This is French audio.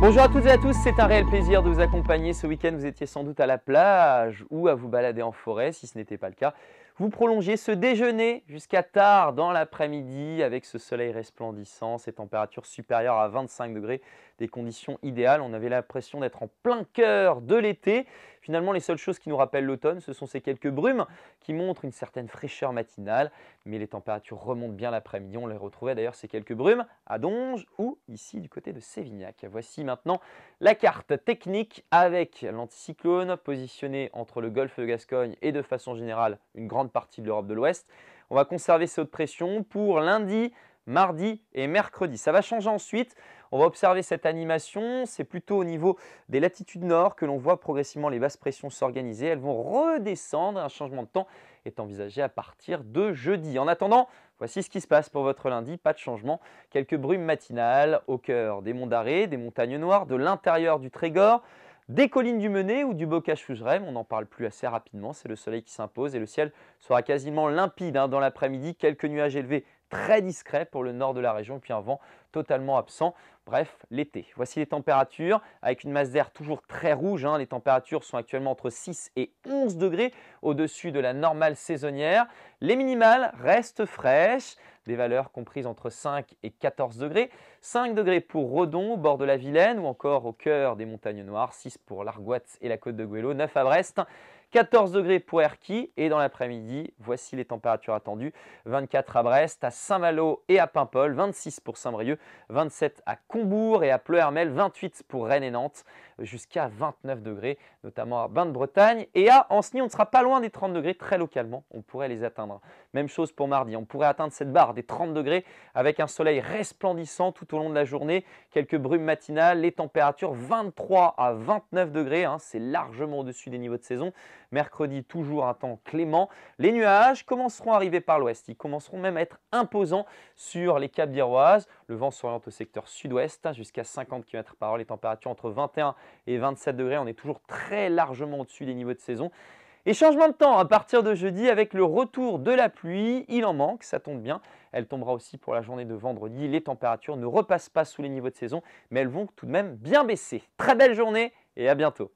Bonjour à toutes et à tous, c'est un réel plaisir de vous accompagner. Ce week-end, vous étiez sans doute à la plage ou à vous balader en forêt, si ce n'était pas le cas. Vous prolongiez ce déjeuner jusqu'à tard dans l'après-midi avec ce soleil resplendissant, ces températures supérieures à 25 degrés des conditions idéales. On avait l'impression d'être en plein cœur de l'été. Finalement, les seules choses qui nous rappellent l'automne, ce sont ces quelques brumes qui montrent une certaine fraîcheur matinale, mais les températures remontent bien l'après-midi. On les retrouvait d'ailleurs ces quelques brumes à Donge ou ici du côté de Sévignac. Voici maintenant la carte technique avec l'anticyclone positionné entre le golfe de Gascogne et de façon générale une grande partie de l'Europe de l'Ouest. On va conserver ces hautes pression pour lundi, mardi et mercredi. Ça va changer ensuite on va observer cette animation, c'est plutôt au niveau des latitudes nord que l'on voit progressivement les basses pressions s'organiser. Elles vont redescendre, un changement de temps est envisagé à partir de jeudi. En attendant, voici ce qui se passe pour votre lundi, pas de changement. Quelques brumes matinales au cœur des monts d'Arrée, des montagnes noires, de l'intérieur du Trégor, des collines du Menet ou du bocage Fougerem, on n'en parle plus assez rapidement, c'est le soleil qui s'impose et le ciel sera quasiment limpide hein. dans l'après-midi, quelques nuages élevés très discret pour le nord de la région, puis un vent totalement absent. Bref, l'été. Voici les températures, avec une masse d'air toujours très rouge. Hein, les températures sont actuellement entre 6 et 11 degrés au-dessus de la normale saisonnière. Les minimales restent fraîches, des valeurs comprises entre 5 et 14 degrés. 5 degrés pour Redon, au bord de la Vilaine, ou encore au cœur des montagnes noires. 6 pour l'Argoite et la côte de Guélo, 9 à Brest. 14 degrés pour Erquy et dans l'après-midi, voici les températures attendues 24 à Brest, à Saint-Malo et à Paimpol, 26 pour Saint-Brieuc, 27 à Combourg et à Pleuhermel, 28 pour Rennes et Nantes jusqu'à 29 degrés, notamment à Bain de Bretagne. Et à Anceny, on ne sera pas loin des 30 degrés très localement, on pourrait les atteindre. Même chose pour mardi, on pourrait atteindre cette barre des 30 degrés avec un soleil resplendissant tout au long de la journée, quelques brumes matinales, les températures 23 à 29 degrés, hein, c'est largement au-dessus des niveaux de saison. Mercredi, toujours un temps clément. Les nuages commenceront à arriver par l'ouest, ils commenceront même à être imposants sur les Capes d'Iroise. Le vent s'oriente au secteur sud-ouest hein, jusqu'à 50 km par heure, les températures entre 21 et et 27 degrés. On est toujours très largement au-dessus des niveaux de saison. Et changement de temps à partir de jeudi avec le retour de la pluie. Il en manque, ça tombe bien. Elle tombera aussi pour la journée de vendredi. Les températures ne repassent pas sous les niveaux de saison, mais elles vont tout de même bien baisser. Très belle journée et à bientôt.